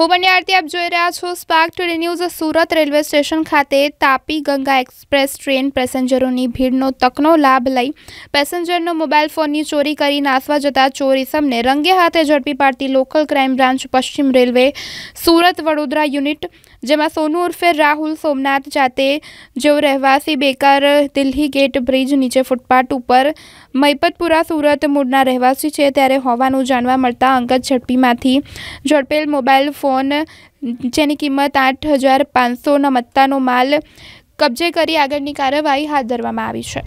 હો બની આરતી આપ જોઈ રહ્યા છો spark to the news Surat railway station ખાતે તાપી ગંગા એક્સપ્રેસ ટ્રેન પેસેન્જરોની ભીડનો તકનો લાભ લઈ પેસેન્જરનો મોબાઈલ ફોનની ચોરી કરી નાસવા જતાં ચોરીસમને રંગે હાથે ઝડપી પાડતી લોકલ ક્રાઈમ બ્રાન્ચ પશ્ચિમ રેલવે સુરત વડોદરા યુનિટ જેમાં સોનુ ઉર્ફે રાહુલ સોમનાથ જાતે જેઓ રહેવાસી બેકાર દિલ્હી ગેટ બ્રિજ નીચે ફૂટપાથ ઉપર મૈપતપુરા સુરત મોડના રહેવાસી છે તેરે હોવાનું જાણવા મળતા અંગત ઝડપીમાંથી જડпеલ મોબાઈલ ફોન જેની કિંમત આઠ હજાર પાંચસોના મત્તાનો માલ કબજે કરી આગળની કાર્યવાહી હાથ ધરવામાં આવી છે